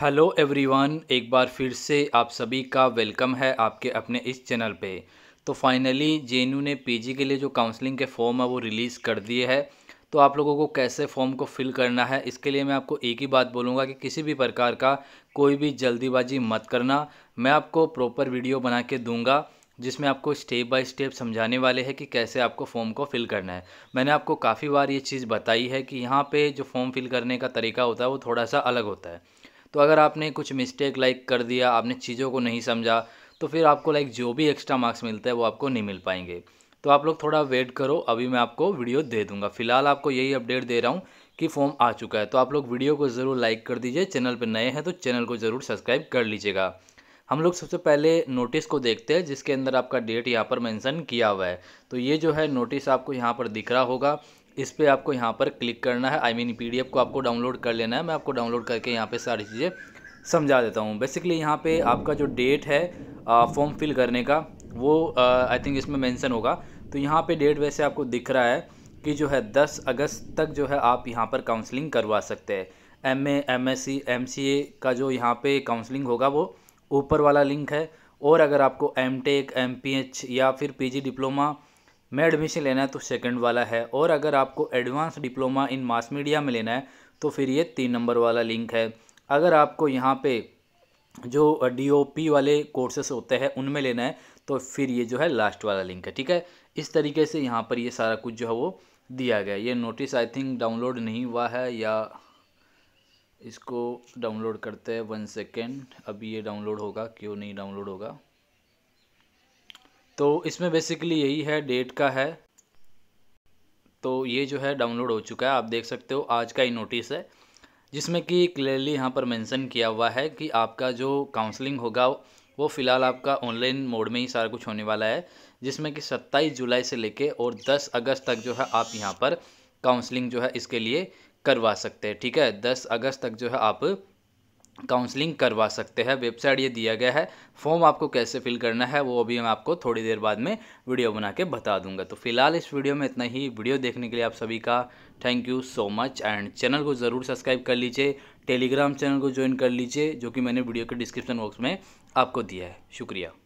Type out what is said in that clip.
hello everyone एक बार फिर से आप सभी का वेलकम है आपके अपने इस चैनल पे तो फाइनली जे ने पीजी के लिए जो काउंसलिंग के फॉर्म है वो रिलीज़ कर दिए है तो आप लोगों को कैसे फॉर्म को फिल करना है इसके लिए मैं आपको एक ही बात बोलूँगा कि किसी भी प्रकार का कोई भी जल्दीबाजी मत करना मैं आपको प्रॉपर वीडियो बना के दूँगा जिसमें आपको स्टेप बाय स्टेप समझाने वाले हैं कि कैसे आपको फॉर्म को फिल करना है मैंने आपको काफ़ी बार ये चीज़ बताई है कि यहाँ पे जो फॉर्म फिल करने का तरीका होता है वो थोड़ा सा अलग होता है तो अगर आपने कुछ मिस्टेक लाइक कर दिया आपने चीज़ों को नहीं समझा तो फिर आपको लाइक जो भी एक्स्ट्रा मार्क्स मिलता है वो आपको नहीं मिल पाएंगे तो आप लोग थोड़ा वेट करो अभी मैं आपको वीडियो दे दूंगा फिलहाल आपको यही अपडेट दे रहा हूँ कि फॉर्म आ चुका है तो आप लोग वीडियो को ज़रूर लाइक कर दीजिए चैनल पर नए हैं तो चैनल को ज़रूर सब्सक्राइब कर लीजिएगा हम लोग सबसे पहले नोटिस को देखते हैं जिसके अंदर आपका डेट यहाँ पर मेंशन किया हुआ है तो ये जो है नोटिस आपको यहाँ पर दिख रहा होगा इस पर आपको यहाँ पर क्लिक करना है आई मीन एफ को आपको डाउनलोड कर लेना है मैं आपको डाउनलोड करके यहाँ पर सारी चीज़ें समझा देता हूँ बेसिकली यहाँ पर आपका जो डेट है फॉर्म फिल करने का वो आई थिंक इसमें मैंसन होगा तो यहाँ पर डेट वैसे आपको दिख रहा है कि जो है 10 अगस्त तक जो है आप यहाँ पर काउंसलिंग करवा सकते हैं M A M S C M C A का जो यहाँ पे काउंसलिंग होगा वो ऊपर वाला लिंक है और अगर आपको M tech M P H या फिर पी जी डिप्लोमा में एडमिशन लेना है तो सेकंड वाला है और अगर आपको advance diploma in mass media में लेना है तो फिर ये तीन नंबर वाला लिंक है अगर आपको यहाँ पे जो डीओपी वाले कोर्सेस होते हैं उनमें लेना है तो फिर ये जो है लास्ट वाला लिंक है ठीक है इस तरीके से यहाँ पर ये सारा कुछ जो है वो दिया गया ये नोटिस आई थिंक डाउनलोड नहीं हुआ है या इसको डाउनलोड करते हैं वन सेकेंड अभी ये डाउनलोड होगा क्यों नहीं डाउनलोड होगा तो इसमें बेसिकली यही है डेट का है तो ये जो है डाउनलोड हो चुका है आप देख सकते हो आज का ही नोटिस है जिसमें कि क्लियरली यहाँ पर मेंशन किया हुआ है कि आपका जो काउंसलिंग होगा वो फ़िलहाल आपका ऑनलाइन मोड में ही सारा कुछ होने वाला है जिसमें कि 27 जुलाई से लेके और 10 अगस्त तक जो है आप यहाँ पर काउंसलिंग जो है इसके लिए करवा सकते हैं ठीक है 10 अगस्त तक जो है आप काउंसलिंग करवा सकते हैं वेबसाइट ये दिया गया है फॉर्म आपको कैसे फिल करना है वो अभी मैं आपको थोड़ी देर बाद में वीडियो बना के बता दूंगा तो फिलहाल इस वीडियो में इतना ही वीडियो देखने के लिए आप सभी का thank you so much and channel को ज़रूर सब्सक्राइब कर लीजिए टेलीग्राम चैनल को ज्वाइन कर लीजिए जो कि मैंने वीडियो के डिस्क्रिप्शन बॉक्स में आपको दिया है शुक्रिया